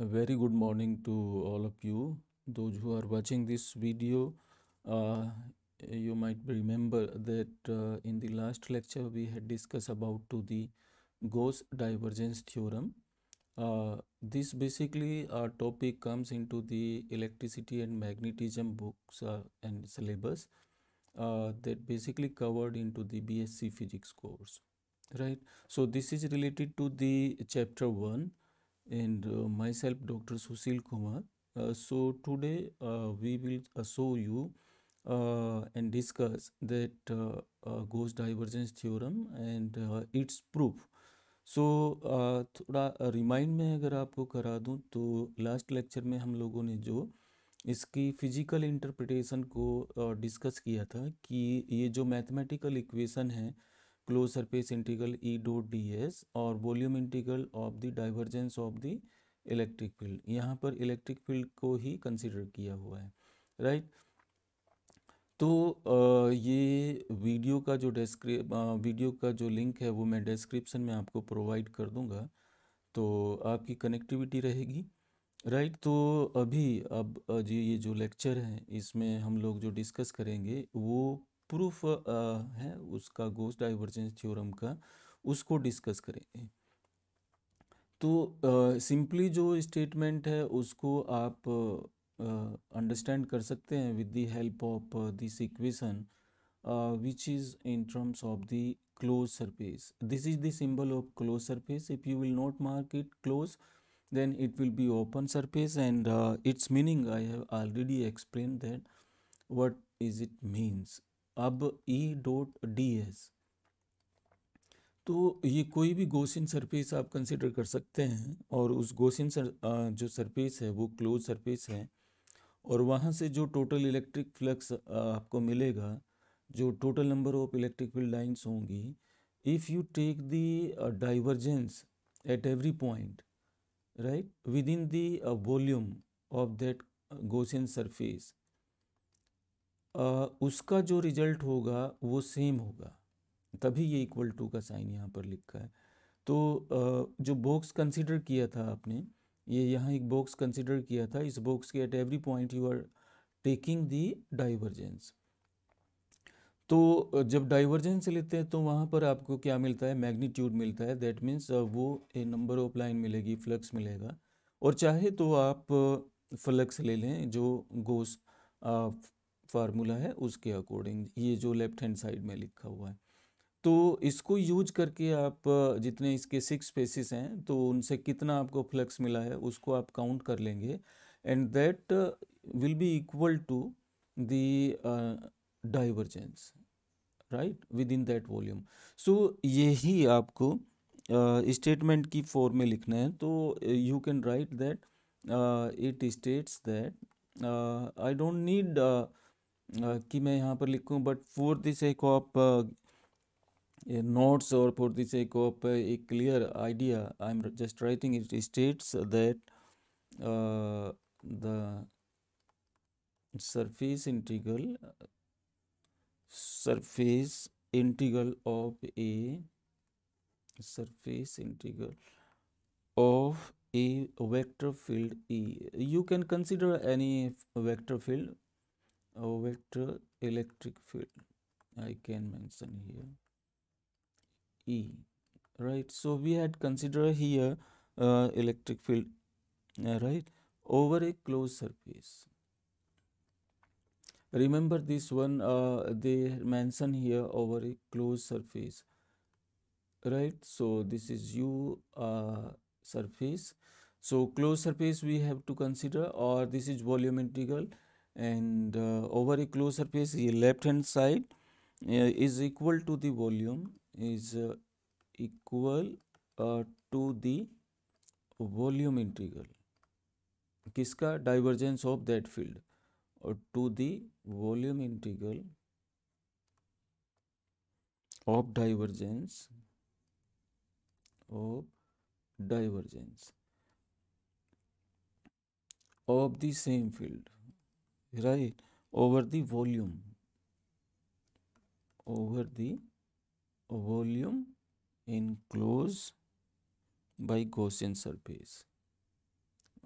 A very good morning to all of you. Those who are watching this video, uh, you might remember that uh, in the last lecture we had discussed about to the Gauss divergence theorem. Uh, this basically our uh, topic comes into the electricity and magnetism books uh, and syllabus uh, that basically covered into the BSc physics course right so this is related to the chapter 1 and uh, myself Dr. Susil Kumar. Uh, so today uh, we will uh, show you uh, and discuss that uh, uh, Gauss divergence theorem and uh, its proof. So so, uh, थोड़ा remind में अगर आपको करा दूं तो last lecture में हम लोगों ने जो इसकी फिजिकल इंटरप्रिटेशन को डिस्कस uh, किया था कि ये जो मैथमेटिकल इक्वेशन है uh, close surface integral E dot D S और volume integral of the divergence of the electric field यहाँ पर इलेक्ट्रिक फील्ड को ही कंसिडर किया हुआ है राइट right? तो ये वीडियो का जो डेस्क्रि वीडियो का जो लिंक है वो मैं डिस्क्रिप्शन में आपको प्रोवाइड कर दूंगा तो आपकी कनेक्टिविटी रहेगी राइट right, तो अभी अब जी ये जो लेक्चर है इसमें हम लोग जो डिस्कस करेंगे वो प्रूफ है उसका गोस डाइवर्जेंस थ्योरम का उसको डिस्कस करेंगे तो सिंपली जो स्टेटमेंट है उसको आप अंडरस्टैंड कर सकते हैं with the help of this equation which is in terms of the close surface this is the symbol of close surface if you will not mark it close then it will be open surface and its meaning I have already explain that what is it means अब E dot D s तो ये कोई भी गोसिन surface आप consider कर सकते हैं और उस गोसिन सर, जो सरफेस है वो क्लोज सरफेस है और वहाँ से जो टोटल इलेक्ट्रिक फ्लक्स आपको मिलेगा जो total number of electric field lines होंगी if you take the divergence at every point right with in the volume of that Gaussian surface उसका जो रिजल्ट होगा वो सेम होगा तभी ये इक्वल टू का साइन यहाँ पर लिखा है तो जो बॉक्स कंसिडर किया था आपने ये यहाँ एक बॉक्स कंसिडर किया था इस बॉक्स के at every point you are taking the divergence तो जब डाइवर्जेंस लेते हैं तो वहाँ पर आपको क्या मिलता है मैग्नीट्यूड मिलता है दैट मीन्स वो ए नंबर ऑफ लाइन मिलेगी फ्लक्स मिलेगा और चाहे तो आप फ्लक्स ले लें जो गोस फार्मूला है उसके अकॉर्डिंग ये जो लेफ्ट हैंड साइड में लिखा हुआ है तो इसको यूज करके आप जितने इसके सिक्स फेसिस हैं तो उनसे कितना आपको फ्लक्स मिला है उसको आप काउंट कर लेंगे and that will be equal to the divergence right with in that volume so यही आपको स्टेटमेंट uh, की फॉर्म में लिखना है तो you can write that it states that I don't need कि मैं यहाँ पर लिखूँ but for the sake of notes और for the sake of a clear idea I am just writing it states that the surface integral surface integral of a surface integral of a vector field E you can consider any vector field a vector electric field i can mention here e right so we had considered here uh, electric field uh, right over a closed surface remember this one uh, they mention here over a closed surface right so this is u uh, surface so closed surface we have to consider or this is volume integral and uh, over a closed surface the left hand side uh, is equal to the volume is uh, equal to the volume integral kiska divergence of that field to the volume integral of divergence of divergence of the same field right over the volume over the volume enclosed by Gaussian surface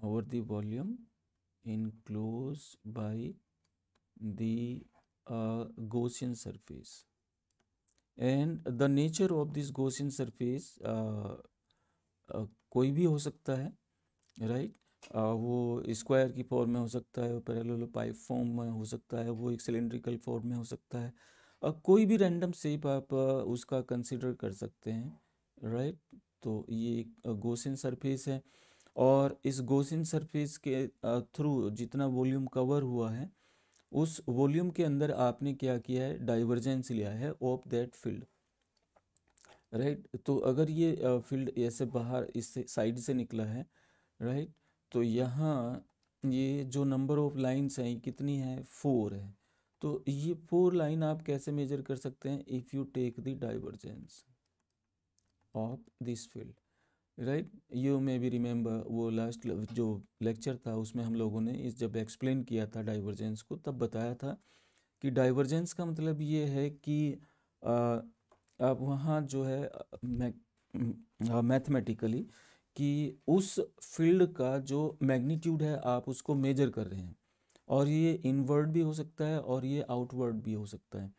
over the volume enclosed by the uh, Gaussian surface and the nature of this Gaussian surface uh, uh, koi bhi ho sakta hai right? वो square की form में हो सकता है parallel pipe form में हो सकता है वो एक सिलेंड्रिकल फॉर्म में हो सकता है अब कोई भी रैंडम शेप आप उसका कंसिडर कर सकते हैं राइट तो ये एक गोसिन सरफेस है और इस गोसिन सरफेस के थ्रू जितना वॉल्यूम कवर हुआ है उस वॉल्यूम के अंदर आपने क्या किया है डाइवर्जेंस लिया है ऑफ दैट फील्ड राइट तो अगर ये फील्ड ऐसे बाहर इस साइड से निकला है राइट तो यहाँ ये जो नंबर ऑफ लाइन्स हैं कितनी है फोर है तो ये फोर लाइन आप कैसे मेजर कर सकते हैं if you take the divergence of this field right you may be remember वो लास्ट जो लेक्चर था उसमें हम लोगों ने इस जब एक्सप्लेन किया था डाइवर्जेंस को तब बताया था कि डाइवर्जेंस का मतलब ये है कि आ, आप वहाँ जो है मैथमेटिकली uh, कि उस फील्ड का जो मैग्नीट्यूड है आप उसको मेजर कर रहे हैं और ये इनवर्ड भी हो सकता है और ये आउटवर्ड भी हो सकता है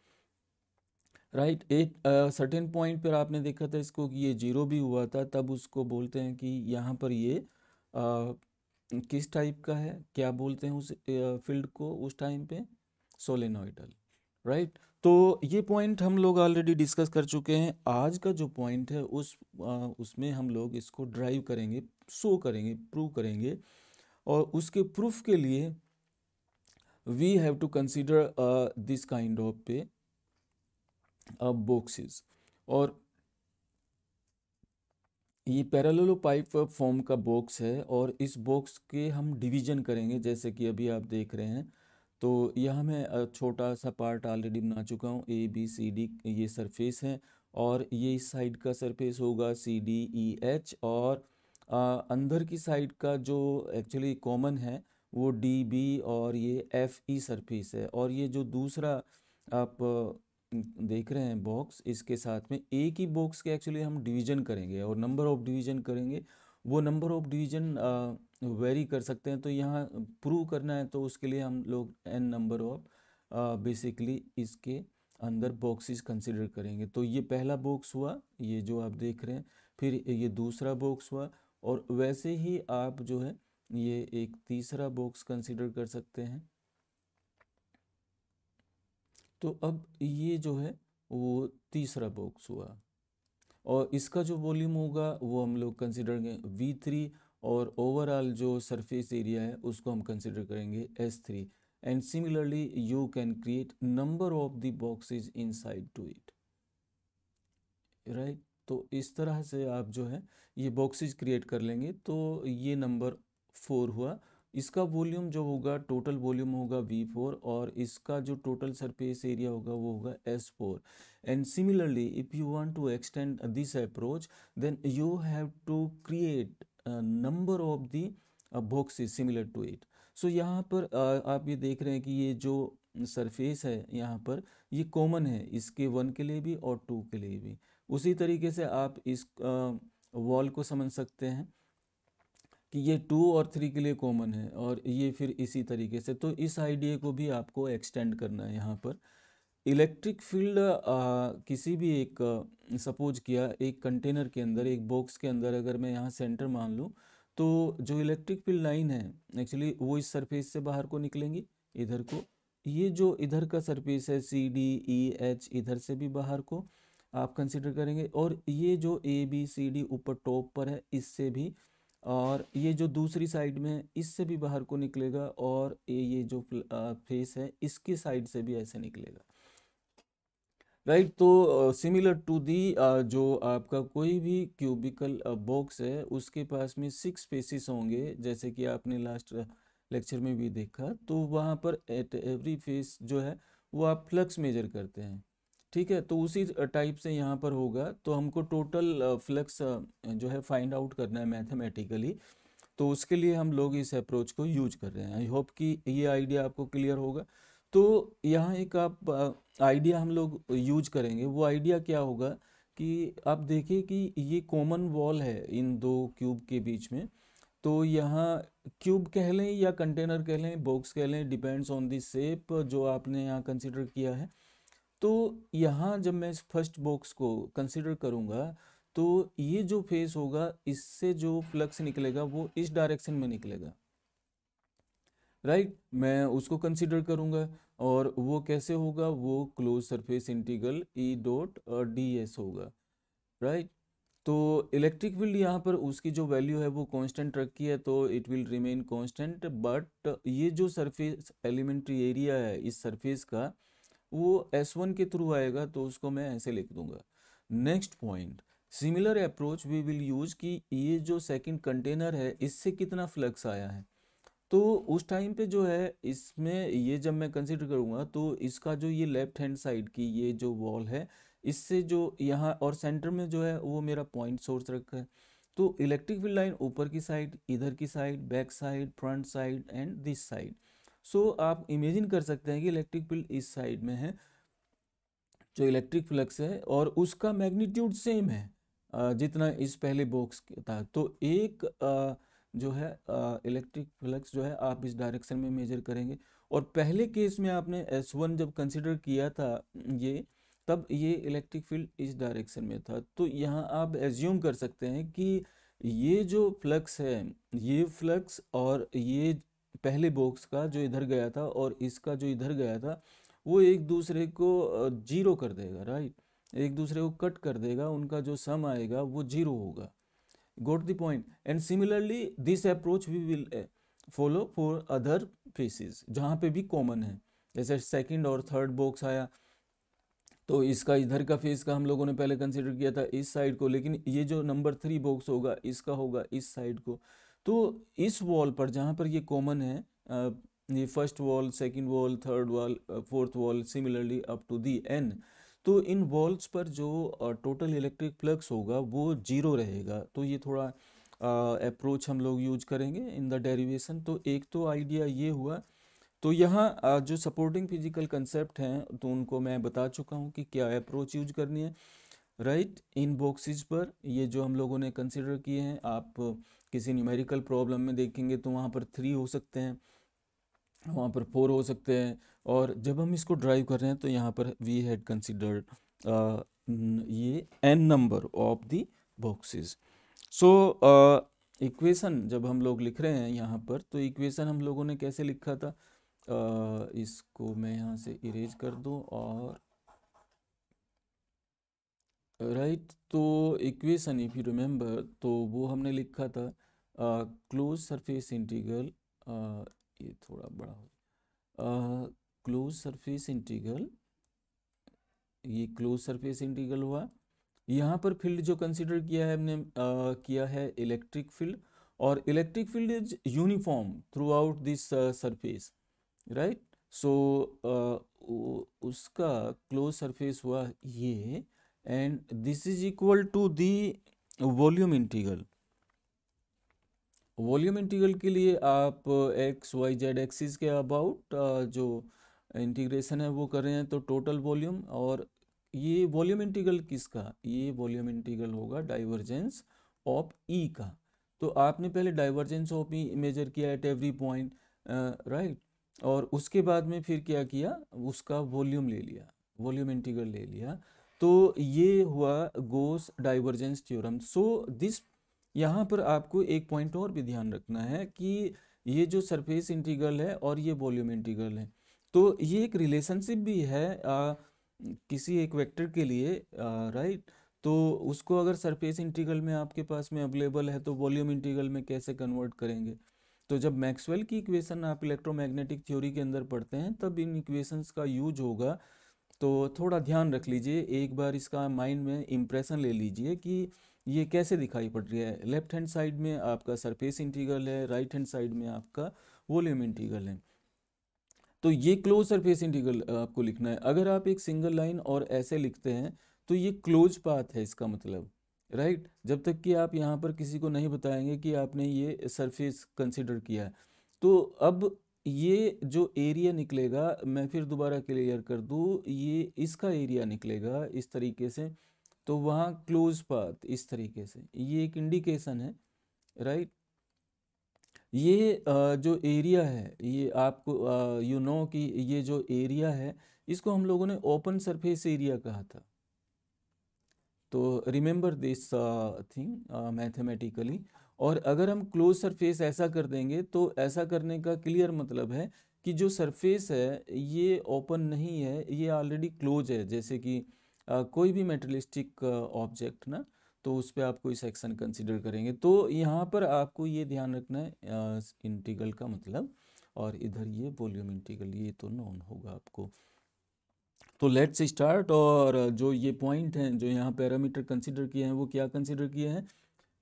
राइट एक सर्टेन पॉइंट पर आपने देखा था इसको कि ये जीरो भी हुआ था तब उसको बोलते हैं कि यहाँ पर ये आ, किस टाइप का है क्या बोलते हैं उस फील्ड को उस टाइम पे सोलेनोइडल राइट तो ये पॉइंट हम लोग ऑलरेडी डिस्कस कर चुके हैं आज का जो पॉइंट है उस आ, उसमें हम लोग इसको ड्राइव करेंगे शो करेंगे प्रूव करेंगे और उसके प्रूफ के लिए we have to consider this kind of पे बॉक्सेस और ये पैरालो पाइप फॉर्म का बॉक्स है और इस बॉक्स के हम डिवीजन करेंगे जैसे कि अभी आप देख रहे हैं तो यहाँ मैं छोटा सा पार्ट ऑलरेडी बना चुका हूँ ए बी सी डी ये सरफेस है और ये इस साइड का सरफेस होगा सी डी ई एच और आ, अंदर की साइड का जो एक्चुअली कॉमन है वो डी बी और ये एफ ई सरफेस है और ये जो दूसरा आप देख रहे हैं बॉक्स इसके साथ में एक ही बॉक्स के एक्चुअली हम डिवीजन करेंगे और नंबर ऑफ डिवीजन करेंगे वो नंबर ऑफ डिवीजन वेरी कर सकते हैं तो यहाँ प्रूव करना है तो उसके लिए हम लोग एन नंबर ऑफ बेसिकली इसके अंदर बॉक्सेस कंसिडर करेंगे तो ये पहला बॉक्स हुआ ये जो आप देख रहे हैं फिर ये दूसरा बॉक्स हुआ और वैसे ही आप जो है ये एक तीसरा बॉक्स कंसिडर कर सकते हैं तो अब ये जो है वो तीसरा बॉक्स हुआ और इसका जो वॉल्यूम होगा वो हम लोग कंसिडर वी थ्री और ओवरऑल जो सरफेस एरिया है उसको हम कंसिडर करेंगे S three and similarly you can create number of the boxes inside to it right तो इस तरह से आप जो है ये बॉक्सेज क्रिएट कर लेंगे तो ये नंबर फोर हुआ इसका वॉल्यूम जो होगा टोटल वॉल्यूम होगा वी फोर और इसका जो टोटल सरफेस एरिया होगा वो होगा S four and similarly if you want to extend this approach then you have to create number of the boxes similar to it so यहाँ पर uh, आप ये देख रहे हैं कि ये जो सरफेस है यहाँ पर ये कॉमन है इसके वन के लिए भी और टू के लिए भी उसी तरीके से आप इस वॉल को समझ सकते हैं कि ये टू और थ्री के लिए कॉमन है और ये फिर इसी तरीके से तो इस आइडिया को भी आपको एक्सटेंड करना है यहाँ पर इलेक्ट्रिक फील्ड किसी भी एक सपोज किया एक कंटेनर के अंदर एक बॉक्स के अंदर अगर मैं यहाँ सेंटर मान लूँ तो जो इलेक्ट्रिक फील्ड लाइन है एक्चुअली वो इस सरफेस से बाहर को निकलेंगी इधर को ये जो इधर का सरफेस है सी डी ई एच इधर से भी बाहर को आप कंसिडर करेंगे और ये जो ए बी सी डी ऊपर टॉप पर है इससे भी और ये जो दूसरी साइड में है इससे भी बाहर को निकलेगा और ये जो फेस है इसकी साइड से भी ऐसे निकलेगा राइट तो सिमिलर टू दी जो आपका कोई भी क्यूबिकल बॉक्स है उसके पास में सिक्स स्पेसिस होंगे जैसे कि आपने लास्ट लेक्चर में भी देखा तो वहाँ पर एट एवरी फेस जो है वो आप फ्लक्स मेजर करते हैं ठीक है तो उसी टाइप से यहाँ पर होगा तो हमको टोटल फ्लक्स जो है फाइंड आउट करना है मैथमेटिकली तो उसके लिए हम लोग इस अप्रोच को यूज कर रहे हैं आई होप कि ये आइडिया आपको क्लियर होगा तो यहाँ एक आप आइडिया हम लोग यूज करेंगे वो आइडिया क्या होगा कि आप देखें कि ये कॉमन वॉल है इन दो क्यूब के बीच में तो यहाँ क्यूब कह लें या कंटेनर कह लें बॉक्स कह लें डिपेंड्स ऑन दी सेप जो आपने यहाँ कंसिडर किया है तो यहाँ जब मैं इस फर्स्ट बॉक्स को कंसिडर करूँगा तो ये जो फेस होगा इससे जो फ्लक्स निकलेगा वो इस डायरेक्शन में निकलेगा राइट right? मैं उसको कंसिडर करूँगा और वो कैसे होगा वो close surface integral E dot D S होगा राइट right? तो इलेक्ट्रिक फील्ड यहाँ पर उसकी जो वैल्यू है वो कांस्टेंट रखी है तो it will remain constant but ये जो सरफेस एलिमेंट्री एरिया है इस सरफेस का वो एस वन के थ्रू आएगा तो उसको मैं ऐसे लिख दूंगा next point similar approach we will use कि ये जो सेकंड कंटेनर है इससे कितना फ्लक्स आया है तो उस टाइम पे जो है इसमें ये जब मैं कंसिडर करूँगा तो इसका जो ये लेफ्ट हैंड साइड की ये जो वॉल है इससे जो यहाँ और सेंटर में जो है वो मेरा पॉइंट सोर्स रखा है तो इलेक्ट्रिक फील्ड लाइन ऊपर की साइड इधर की side back side front side and this side so आप इमेजिन कर सकते हैं कि इलेक्ट्रिक फील्ड इस साइड में है जो इलेक्ट्रिक फ्लक्स है और उसका मैग्नीट्यूड सेम है जितना इस पहले बॉक्स था तो एक आ, जो है इलेक्ट्रिक फ्लक्स जो है आप इस डायरेक्शन में मेजर करेंगे और पहले केस में आपने एस वन जब कंसिडर किया था ये तब ये इलेक्ट्रिक फील्ड इस डायरेक्शन में था तो यहाँ आप एज्यूम कर सकते हैं कि ये जो फ्लक्स है ये फ्लक्स और ये पहले बॉक्स का जो इधर गया था और इसका जो इधर गया था वो एक दूसरे को जीरो कर देगा राइट एक दूसरे को कट कर देगा उनका जो सम आएगा वो जीरो होगा got the point and similarly this approach we will uh, follow for other faces जहाँ पे भी common है जैसे second और third box आया तो इसका इधर का फेस का हम लोगों ने पहले कंसिडर किया था इस साइड को लेकिन ये जो नंबर थ्री बॉक्स होगा इसका होगा इस साइड को तो इस वॉल पर जहाँ पर ये कॉमन है ये first wall second wall third wall fourth wall similarly up to the end तो इन वॉल्स पर जो टोटल इलेक्ट्रिक फ्लक्स होगा वो जीरो रहेगा तो ये थोड़ा अप्रोच हम लोग यूज करेंगे इन द डेरिवेशन तो एक तो आइडिया ये हुआ तो यहाँ जो सपोर्टिंग फिजिकल कंसेप्ट हैं तो उनको मैं बता चुका हूँ कि क्या अप्रोच यूज करनी है राइट इन बॉक्सेस पर ये जो हम लोगों ने कंसिडर किए हैं आप किसी न्यूमेरिकल प्रॉब्लम में देखेंगे तो वहाँ पर थ्री हो सकते हैं वहाँ पर फोर हो सकते हैं और जब हम इसको ड्राइव कर रहे हैं तो यहाँ पर वी हैड कंसिडर्ड ये N number of the boxes so equation जब हम लोग लिख रहे हैं यहाँ पर तो इक्वेशन हम लोगों ने कैसे लिखा था uh, इसको मैं यहाँ से इरेज कर दूँ और राइट right, तो इक्वेशन इफ़ यू रिमेंबर तो वो हमने लिखा था क्लोज सरफेस इंटीग्रल ये थोड़ा बड़ा हो uh, क्लोज सरफेस इंटीग्रल ये क्लोज सरफेस इंटीग्रल हुआ यहाँ पर फील्ड जो कंसीडर किया है हमने किया है इलेक्ट्रिक फील्ड और electric field is uniform throughout this surface right so उसका क्लोज सरफेस हुआ ये and this is equal to the volume integral volume integral के लिए आप एक्स वाई जेड एक्सिस के अबाउट uh, जो इंटीग्रेशन है वो कर रहे हैं तो टोटल वॉल्यूम और ये वॉल्यूम इंटीग्रल किसका ये वॉल्यूम इंटीग्रल होगा डाइवर्जेंस ऑफ ई का तो आपने पहले डाइवर्जेंस ऑफ ई मेजर किया एट एवरी पॉइंट राइट और उसके बाद में फिर क्या किया उसका वॉल्यूम ले लिया वॉल्यूम इंटीग्रल ले लिया तो ये हुआ Gauss divergence theorem so this यहाँ पर आपको एक पॉइंट और भी ध्यान रखना है कि ये जो सरफेस इंटीग्रल है और ये वॉल्यूम इंटीग्रल है तो ये एक रिलेशनशिप भी है आ, किसी एक वेक्टर के लिए आ, राइट तो उसको अगर सरफेस इंटीग्रल में आपके पास में अवेलेबल है तो वॉल्यूम इंटीग्रल में कैसे कन्वर्ट करेंगे तो जब मैक्सवेल की इक्वेशन आप इलेक्ट्रोमैग्नेटिक थ्योरी के अंदर पढ़ते हैं तब इन इक्वेशंस का यूज होगा तो थोड़ा ध्यान रख लीजिए एक बार इसका माइंड में इम्प्रेशन ले लीजिए कि ये कैसे दिखाई पड़ रही है लेफ्ट हैंड साइड में आपका सरफेस इंटीग्रल है राइट हैंड साइड में आपका वॉल्यूम इंटीग्रल है तो ये क्लोज सरफेस इंटीग्रल आपको लिखना है अगर आप एक सिंगल लाइन और ऐसे लिखते हैं तो ये क्लोज पाथ है इसका मतलब राइट right? जब तक कि आप यहाँ पर किसी को नहीं बताएंगे कि आपने ये सरफेस कंसिडर किया है तो अब ये जो एरिया निकलेगा मैं फिर दोबारा क्लियर कर दूँ ये इसका एरिया निकलेगा इस तरीके से तो वहाँ क्लोज पाथ इस तरीके से ये एक इंडिकेशन है राइट right? ये जो एरिया है ये आपको यू नो कि ये जो एरिया है इसको हम लोगों ने ओपन सरफेस एरिया कहा था तो रिमेंबर दिस थिंग मैथमेटिकली और अगर हम क्लोज सरफेस ऐसा कर देंगे तो ऐसा करने का क्लियर मतलब है कि जो सरफेस है ये ओपन नहीं है ये ऑलरेडी क्लोज है जैसे कि uh, कोई भी मेटलिस्टिक ऑब्जेक्ट uh, ना तो उस पर आप कोई सेक्शन कंसिडर करेंगे तो यहाँ पर आपको ये ध्यान रखना है इंटीगल का मतलब और इधर ये वॉल्यूम इंटीगल ये तो नॉन होगा आपको तो लेट्स स्टार्ट और जो ये पॉइंट हैं जो यहाँ पैरामीटर कंसिडर किए हैं वो क्या कंसिडर किए हैं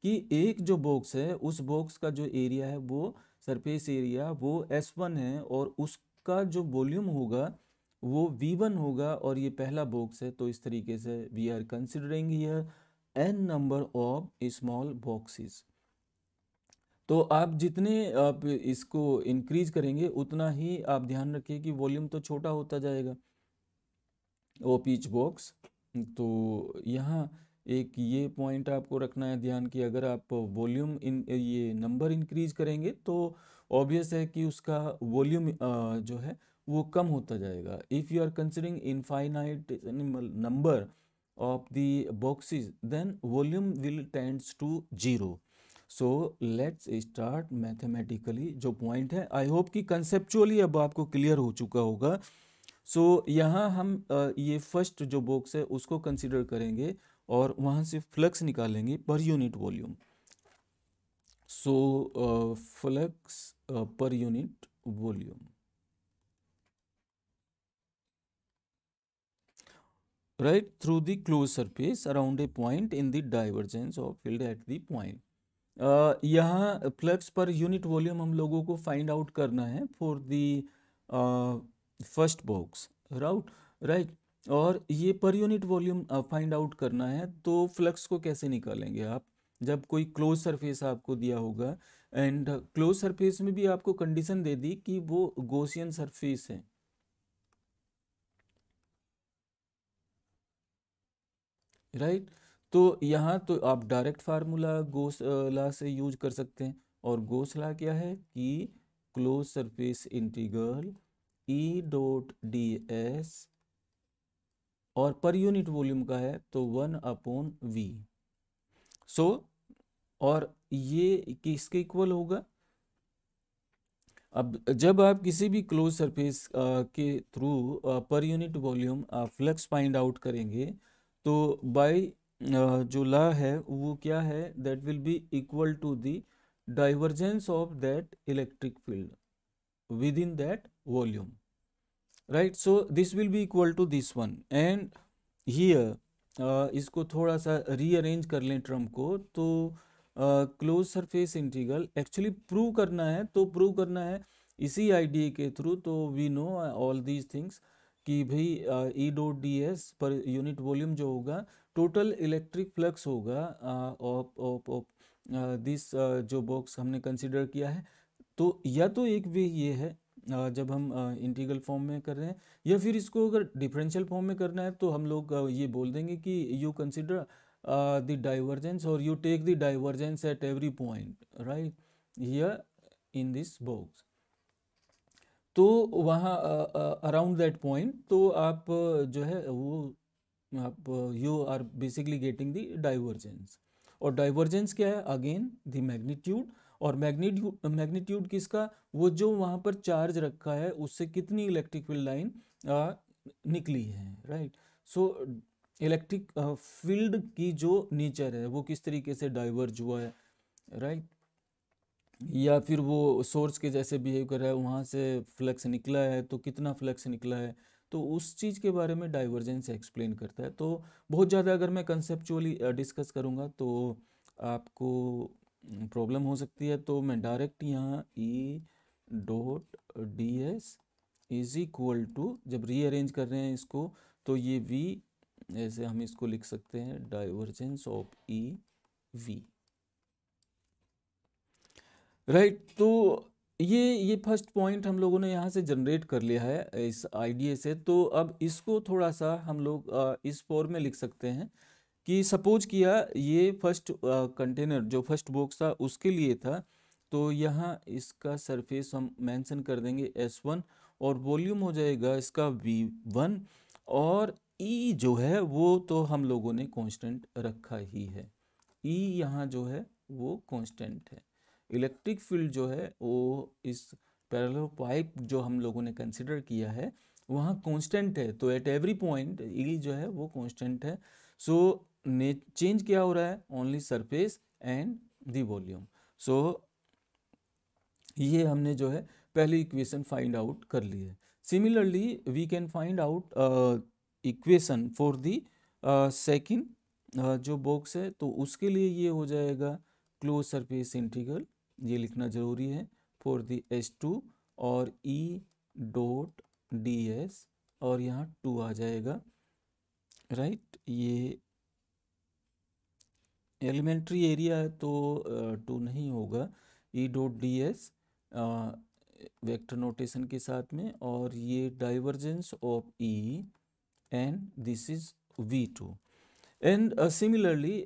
कि एक जो बॉक्स है उस बॉक्स का जो एरिया है वो सरफेस एरिया वो एस वन है और उसका जो वॉल्यूम होगा वो वी वन होगा और ये पहला बॉक्स है तो इस तरीके से we are considering here N number of small boxes तो आप जितने आप इसको इंक्रीज करेंगे उतना ही आप ध्यान रखिए कि वॉल्यूम तो छोटा होता जाएगा ऑफ ईच बॉक्स तो यहाँ एक ये पॉइंट आपको रखना है ध्यान कि अगर आप वॉल्यूम इन ये नंबर इंक्रीज करेंगे तो ऑब्वियस है कि उसका वॉल्यूम जो है वो कम होता जाएगा if you are considering infinite number of the boxes then volume will tends to zero so let's start mathematically जो पॉइंट है आई होप कि कंसेप्चुअली अब आपको क्लियर हो चुका होगा सो so, यहाँ हम ये फर्स्ट जो बॉक्स है उसको कंसिडर करेंगे और वहाँ से फ्लक्स निकालेंगे per unit volume so flux per unit volume right through the closed surface around a point in the divergence of field at the point uh, यहाँ फ्लक्स पर यूनिट वॉल्यूम हम लोगों को find out करना है for the first box राउट right और ये पर यूनिट वॉल्यूम फाइंड आउट करना है तो फ्लक्स को कैसे निकालेंगे आप जब कोई क्लोज सरफेस आपको दिया होगा एंड क्लोज सरफेस में भी आपको कंडीशन दे दी कि वो गोसियन सरफेस है राइट तो यहाँ तो आप डायरेक्ट फार्मूला गोस ला से यूज कर सकते हैं और गोस ला क्या है कि close surface integral E dot D S और पर यूनिट वॉल्यूम का है तो वन अपॉन वी सो और ये किसके इक्वल होगा अब जब आप किसी भी क्लोज सरफेस के through per unit volume flux find out करेंगे तो बाय जो ला है वो क्या है that will be equal to the divergence of that electric field with in that volume right so this will be equal to this one and here इसको थोड़ा सा रीअरेंज कर लें ट्रम्प को तो close surface integral actually prove करना है तो प्रूव करना है इसी आइडिया के थ्रू तो we know all these things कि भाई E dot D S per unit volume जो होगा टोटल इलेक्ट्रिक फ्लक्स होगा ऑफ ऑफ ऑफ दिस जो बॉक्स हमने कंसिडर किया है तो या तो एक वे ये है जब हम इंटीग्रल फॉर्म में कर रहे हैं या फिर इसको अगर डिफरेंशियल फॉर्म में करना है तो हम लोग ये बोल देंगे कि यू कंसिडर द डाइवर्जेंस और you take the divergence at every point right here in this box तो वहाँ अराउंड दैट पॉइंट तो आप जो है वो आप you are basically getting the divergence और डाइवर्जेंस क्या है अगेन द मैग्नीट्यूड और मैग्नीट्यूड मैग्नीट्यूड किसका वो जो वहाँ पर चार्ज रखा है उससे कितनी इलेक्ट्रिक फील्ड लाइन निकली है राइट सो इलेक्ट्रिक फील्ड की जो नेचर है वो किस तरीके से डाइवर्ज हुआ है राइट या फिर वो सोर्स के जैसे बिहेव कर रहा है वहाँ से फ्लक्स निकला है तो कितना फ्लक्स निकला है तो उस चीज़ के बारे में डाइवर्जेंस एक्सप्लेन करता है तो बहुत ज़्यादा अगर मैं कंसेप्चुअली डिस्कस करूँगा तो आपको प्रॉब्लम हो सकती है तो मैं डायरेक्ट यहाँ E dot D S is equal to जब रीअरेंज कर रहे हैं इसको तो ये वी ऐसे हम इसको लिख सकते हैं divergence of E e V right right, तो ये ये फर्स्ट पॉइंट हम लोगों ने यहाँ से जनरेट कर लिया है इस आइडिया से तो अब इसको थोड़ा सा हम लोग इस फॉर्म में लिख सकते हैं कि सपोज किया ये फर्स्ट कंटेनर जो फर्स्ट बॉक्स था उसके लिए था तो यहाँ इसका सरफेस हम मेंशन कर देंगे एस वन और वॉल्यूम हो जाएगा इसका वी वन और ई e जो है वो तो हम लोगों ने कांस्टेंट रखा ही है ई e यहाँ जो है वो कांस्टेंट है इलेक्ट्रिक फील्ड जो है वो इस पैरेलल पाइप जो हम लोगों ने कंसिडर किया है वहाँ कांस्टेंट है तो एट एवरी पॉइंट ई जो है वो कांस्टेंट है सो ने चेंज क्या हो रहा है only surface and the volume so ये हमने जो है पहली इक्वेशन फाइंड आउट कर ली है similarly we can find out equation for the second जो बॉक्स है तो उसके लिए ये हो जाएगा क्लोज सरफेस इंटीग्रल ये लिखना ज़रूरी है फॉर द एस टू और ई डोट डी एस और यहाँ टू आ जाएगा राइट ये एलिमेंट्री एरिया है तो टू नहीं होगा E dot D S vector notation के साथ में और ये divergence of E and this is V two and similarly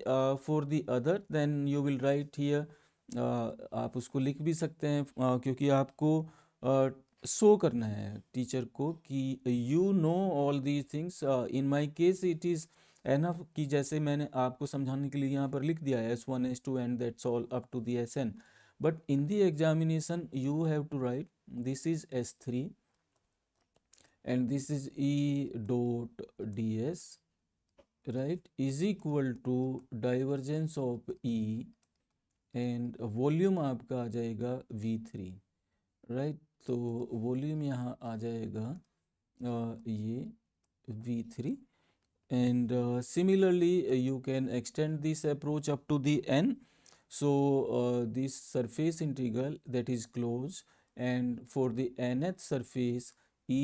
for the other then you will write will आप उसको लिख भी सकते हैं क्योंकि आपको शो करना है टीचर को कि you know all these things in my case it is enough कि जैसे मैंने आपको समझाने के लिए यहाँ पर लिख दिया है S one S two and that's all up to the S N but in the examination you have to write this is S three and this is E dot D S right is equal to divergence of E and volume आपका आ जाएगा V three right तो volume यहाँ आ जाएगा ये V three and similarly you can extend this approach up to the N so this surface integral that is close and for the nth surface E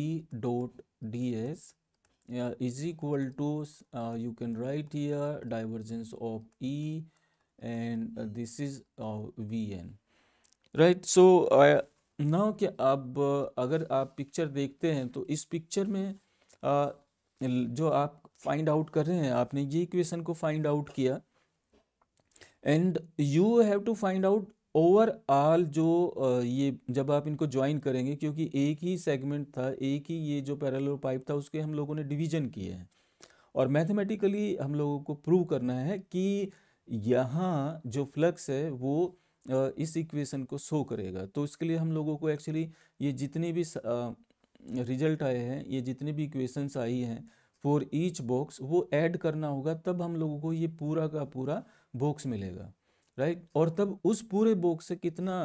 dot D S is equal to you can write here divergence of E and uh, this is V n right so ke ab अब अगर आप picture देखते हैं तो इस picture में uh, जो आप फाइंड आउट कर रहे हैं आपने ये equation को फाइंड आउट किया and you have to find out overall जो uh, ये जब आप इनको ज्वाइन करेंगे क्योंकि एक ही सेगमेंट था एक ही ये जो पैरल पाइप था उसके हम लोगों ने डिवीजन किए हैं और मैथमेटिकली हम लोगों को प्रूव करना है कि यहाँ जो फ्लक्स है वो इस इक्वेशन को शो करेगा तो इसके लिए हम लोगों को एक्चुअली ये जितने भी रिजल्ट आए हैं ये जितनी भी इक्वेशंस आई हैं फॉर ईच बॉक्स वो ऐड करना होगा तब हम लोगों को ये पूरा का पूरा बॉक्स मिलेगा राइट और तब उस पूरे बॉक्स से कितना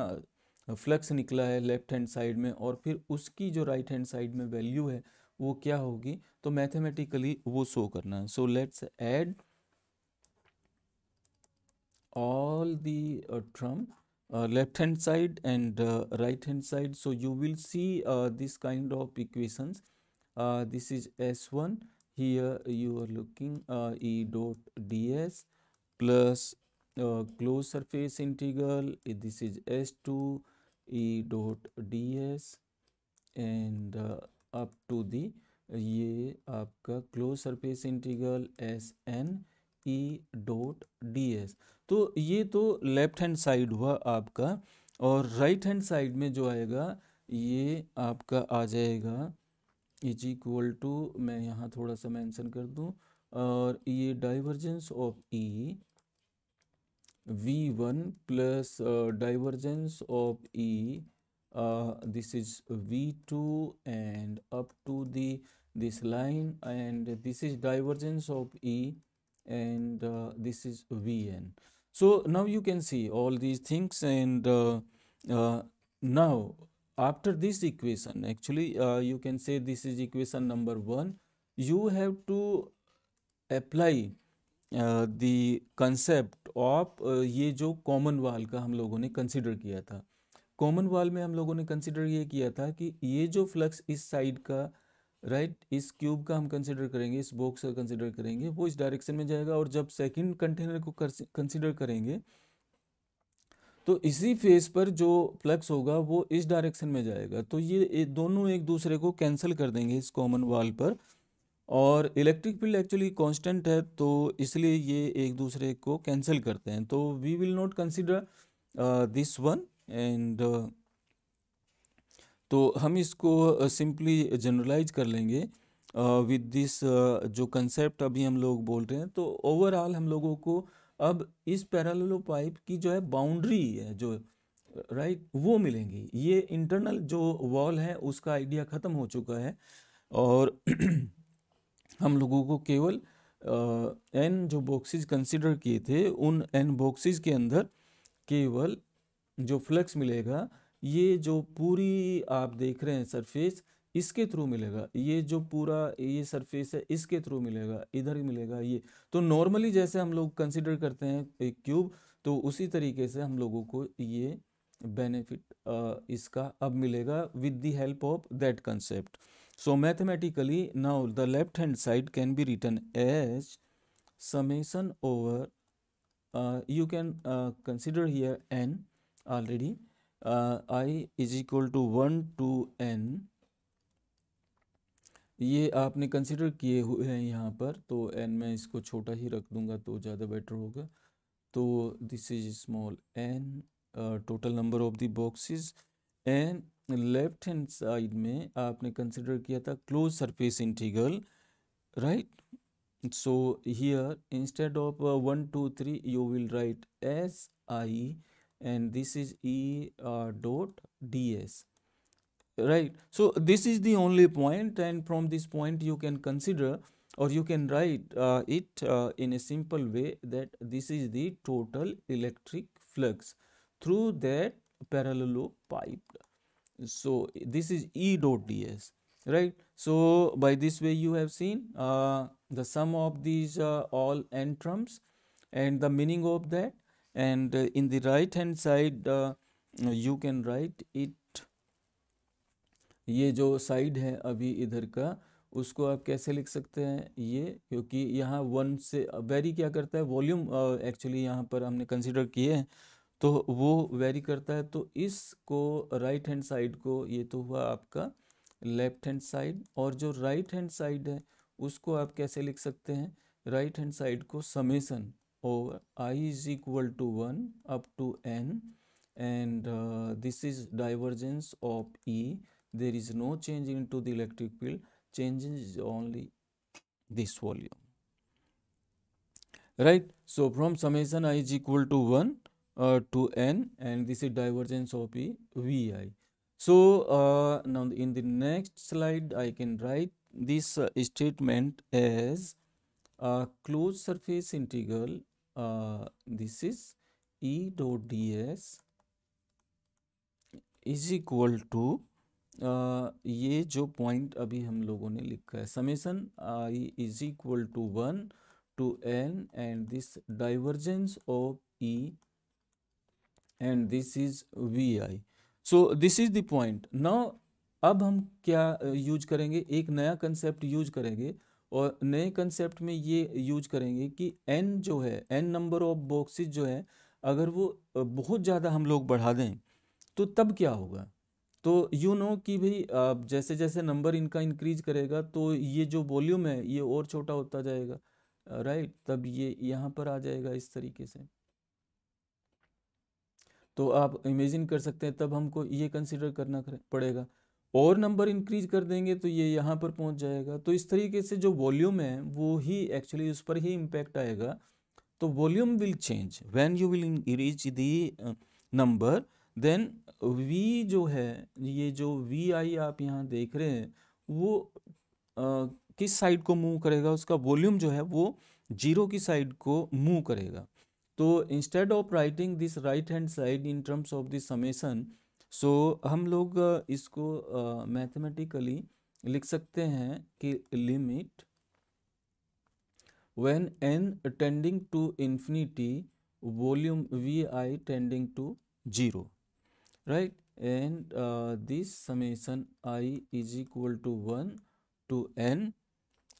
फ्लक्स निकला है लेफ्ट हैंड साइड में और फिर उसकी जो राइट हैंड साइड में वैल्यू है वो क्या होगी तो मैथमेटिकली वो शो करना है so let's add all the uh, drum uh, left hand side and uh, right hand side so you will see this kind of equations this is s1 here you are looking e dot ds plus uh, closed surface integral this is s2 e dot ds and uh, up to the ये आपका close surface integral S n E dot D s तो ये तो left hand side हुआ आपका और right hand side में जो आएगा ये आपका आ जाएगा इज इक्वल टू मैं यहाँ थोड़ा सा मेंशन कर दूँ और ये divergence of E V one plus divergence of E this is V two and up to the this line and this is divergence of E and uh, this is Vn. So now you can see all these things and uh, uh, now after this equation actually uh, you can say this is equation number 1 you have to apply the concept of ये जो common वाल का हम लोगों ने consider किया था common वाल में हम लोगों ने कंसिडर ये किया था कि ये जो फ्लक्स इस साइड का राइट right? इस क्यूब का हम कंसिडर करेंगे इस बॉक्स का कंसिडर करेंगे वो इस डायरेक्शन में जाएगा और जब सेकंड कंटेनर को कंसिडर करेंगे तो इसी फेस पर जो फ्लक्स होगा वो इस डायरेक्शन में जाएगा तो ये दोनों एक दूसरे को कैंसिल कर देंगे इस कॉमन वॉल पर और इलेक्ट्रिक फील्ड एक्चुअली कांस्टेंट है तो इसलिए ये एक दूसरे को कैंसिल करते हैं तो we will not consider this one and तो हम इसको सिंपली जनरलाइज कर लेंगे विद uh, दिस uh, जो कंसेप्ट अभी हम लोग बोल रहे हैं तो ओवरऑल हम लोगों को अब इस पैरालो पाइप की जो है बाउंड्री है जो राइट right, वो मिलेंगी ये इंटरनल जो वॉल है उसका आइडिया ख़त्म हो चुका है और हम लोगों को केवल एन uh, जो बॉक्सेज कंसिडर किए थे उन एन बॉक्सेस के अंदर केवल जो फ्लक्स मिलेगा ये जो पूरी आप देख रहे हैं सरफेस इसके थ्रू मिलेगा ये जो पूरा ये सरफेस है इसके थ्रू मिलेगा इधर ही मिलेगा ये तो नॉर्मली जैसे हम लोग कंसिडर करते हैं एक क्यूब तो उसी तरीके से हम लोगों को ये बेनिफिट इसका अब मिलेगा with the help of that concept so mathematically now the left hand side can be written as summation over you can consider here n already i is equal to one to n ये आपने consider किए हुए हैं यहाँ पर तो N मैं इसको छोटा ही रख दूंगा तो ज़्यादा बेटर होगा तो this is small n total number of the boxes n left hand side में आपने कंसिडर किया था close surface integral right so here instead of one two three you will write s i and this is e uh, dot ds right so this is the only point and from this point you can consider or you can write uh, it uh, in a simple way that this is the total electric flux through that parallel loop pipe. so this is e dot ds right so by this way you have seen uh, the sum of these uh, all n terms and the meaning of that and uh, in the right hand side uh, you can write it ये जो side है अभी इधर का उसको आप कैसे लिख सकते हैं ये क्योंकि यहाँ वन से वेरी क्या करता है वॉल्यूम एक्चुअली uh, यहाँ पर हमने कंसिडर किए हैं तो वो वेरी करता है तो इसको राइट हैंड साइड को ये तो हुआ आपका लेफ्ट हैंड साइड और जो राइट हैंड साइड है उसको आप कैसे लिख सकते हैं राइट हैंड साइड को summation over i is equal to 1 up to n and uh, this is divergence of E. There is no change into the electric field, changes only this volume. Right. So, from summation i is equal to 1 uh, to n and this is divergence of E Vi. So, uh, now in the next slide I can write this uh, statement as close closed surface integral uh, this is E dot ds is equal to ये जो point अभी हम लोगों ने लिखा है summation i is equal to one to n and this divergence of E and this is V i so this is the point now अब हम क्या यूज uh, करेंगे एक नया कंसेप्ट यूज करेंगे और नए कंसेप्ट में ये यूज करेंगे कि एन जो है एन नंबर ऑफ बॉक्सेस जो है अगर वो बहुत ज़्यादा हम लोग बढ़ा दें तो तब क्या होगा तो यू you नो know कि भाई जैसे जैसे नंबर इनका इंक्रीज करेगा तो ये जो वॉल्यूम है ये और छोटा होता जाएगा राइट तब ये यहाँ पर आ जाएगा इस तरीके से तो आप इमेजिन कर सकते हैं तब हमको ये कंसिडर करना पड़ेगा और नंबर इंक्रीज कर देंगे तो ये यहाँ पर पहुँच जाएगा तो इस तरीके से जो वॉल्यूम है वो ही एक्चुअली उस पर ही इम्पैक्ट आएगा तो volume will change when you will reach the number then we जो है ये जो वी आई आप यहाँ देख रहे हैं वो आ, uh, किस साइड को मूव करेगा उसका वॉल्यूम जो है वो जीरो की साइड को मूव करेगा तो instead of writing this right hand side in terms of this summation so so, हम लोग इसको मैथमेटिकली uh, लिख सकते हैं कि limit when n tending to infinity volume V i tending to zero right and this summation i is equal to one to n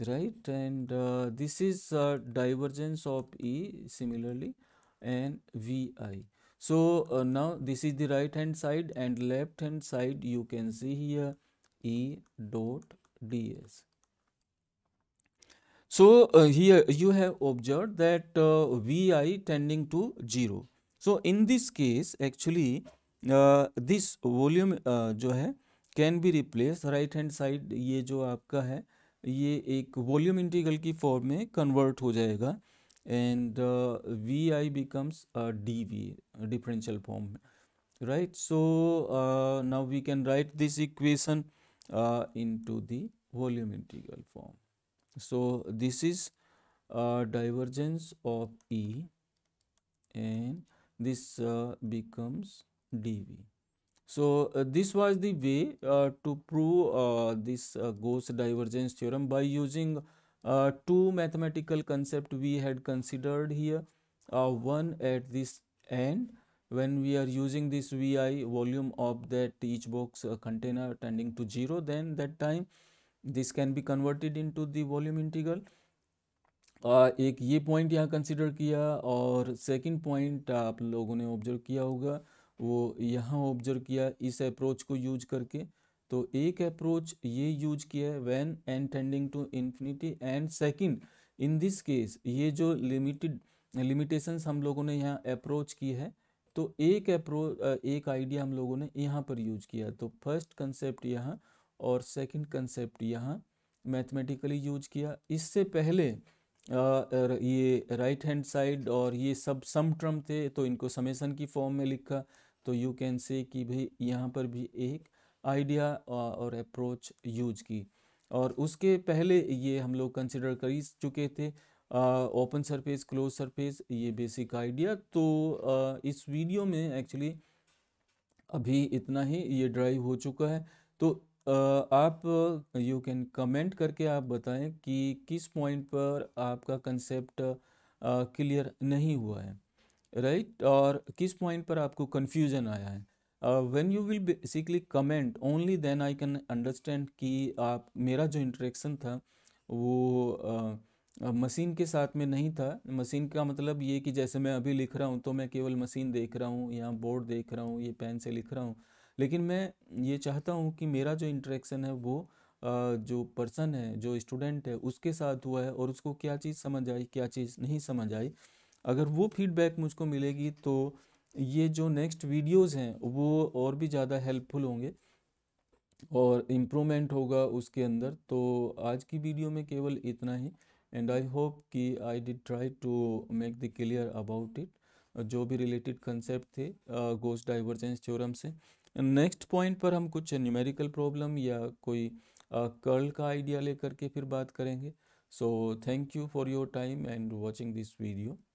right and this is divergence of E similarly and V i so uh, now this is the right hand side and left hand side you can see here e dot ds so uh, here you have observed that uh, vi tending to zero so in this case actually uh, this volume uh, jo hai can be replaced right hand side ye jo aapka hai ये एक volume integral की form में convert हो जाएगा and uh, vi becomes a dv a differential form right so uh, now we can write this equation uh, into the volume integral form so this is divergence of e and this uh, becomes dv so uh, this was the way uh, to prove this gauss divergence theorem by using uh, two mathematical concept we had considered here uh, one at this end when we are using this vi volume of that each box uh, container tending to zero then that time this can be converted into the volume integral uh, एक ये point यहाँ consider किया और second point आप लोगों ने observe किया होगा वो यहाँ ऑब्जर्व किया इस अप्रोच को यूज करके तो एक अप्रोच ये यूज किया है when n tending to infinity and second in this case ये जो लिमिटेड लिमिटेशंस हम लोगों ने यहाँ अप्रोच की है तो एक अप्रोच एक आइडिया हम लोगों ने यहाँ पर यूज किया तो फर्स्ट कंसेप्ट यहाँ और सेकंड कंसेप्ट यहाँ मैथमेटिकली यूज किया इससे पहले आ, ये राइट हैंड साइड और ये सब सम ट्रम थे तो इनको समेसन की फॉर्म में लिखा तो यू कैन से कि भाई यहाँ पर भी एक आइडिया और अप्रोच यूज की और उसके पहले ये हम लोग कंसिडर कर ही चुके थे ओपन सरफेस क्लोज सरफेस ये बेसिक आइडिया तो uh, इस वीडियो में एक्चुअली अभी इतना ही ये ड्राइव हो चुका है तो uh, आप यू कैन कमेंट करके आप बताएं कि किस पॉइंट पर आपका कंसेप्ट क्लियर uh, नहीं हुआ है राइट right? और किस पॉइंट पर आपको कन्फ्यूज़न आया है uh, when you will basically comment only then I can understand कि आप मेरा जो इंटरेक्शन था वो मशीन uh, uh, के साथ में नहीं था मशीन का मतलब ये कि जैसे मैं अभी लिख रहा हूँ तो मैं केवल मशीन देख रहा हूँ या बोर्ड देख रहा हूँ ये पेन से लिख रहा हूँ लेकिन मैं ये चाहता हूँ कि मेरा जो इंटरेक्शन है वो uh, जो पर्सन है जो स्टूडेंट है उसके साथ हुआ है और उसको क्या चीज़ समझ आई क्या चीज़ नहीं समझ आई अगर वो फीडबैक मुझको मिलेगी तो ये जो नेक्स्ट वीडियोस हैं वो और भी ज़्यादा हेल्पफुल होंगे और इम्प्रूवमेंट होगा उसके अंदर तो आज की वीडियो में केवल इतना ही एंड आई होप कि I did try to make the clear about it जो भी रिलेटेड कंसेप्ट थे गोस्ट डाइवर्जेंस थ्योरम से नेक्स्ट पॉइंट पर हम कुछ न्यूमेरिकल प्रॉब्लम या कोई कर्ल uh, का आइडिया लेकर के फिर बात करेंगे so thank you for your time and watching this video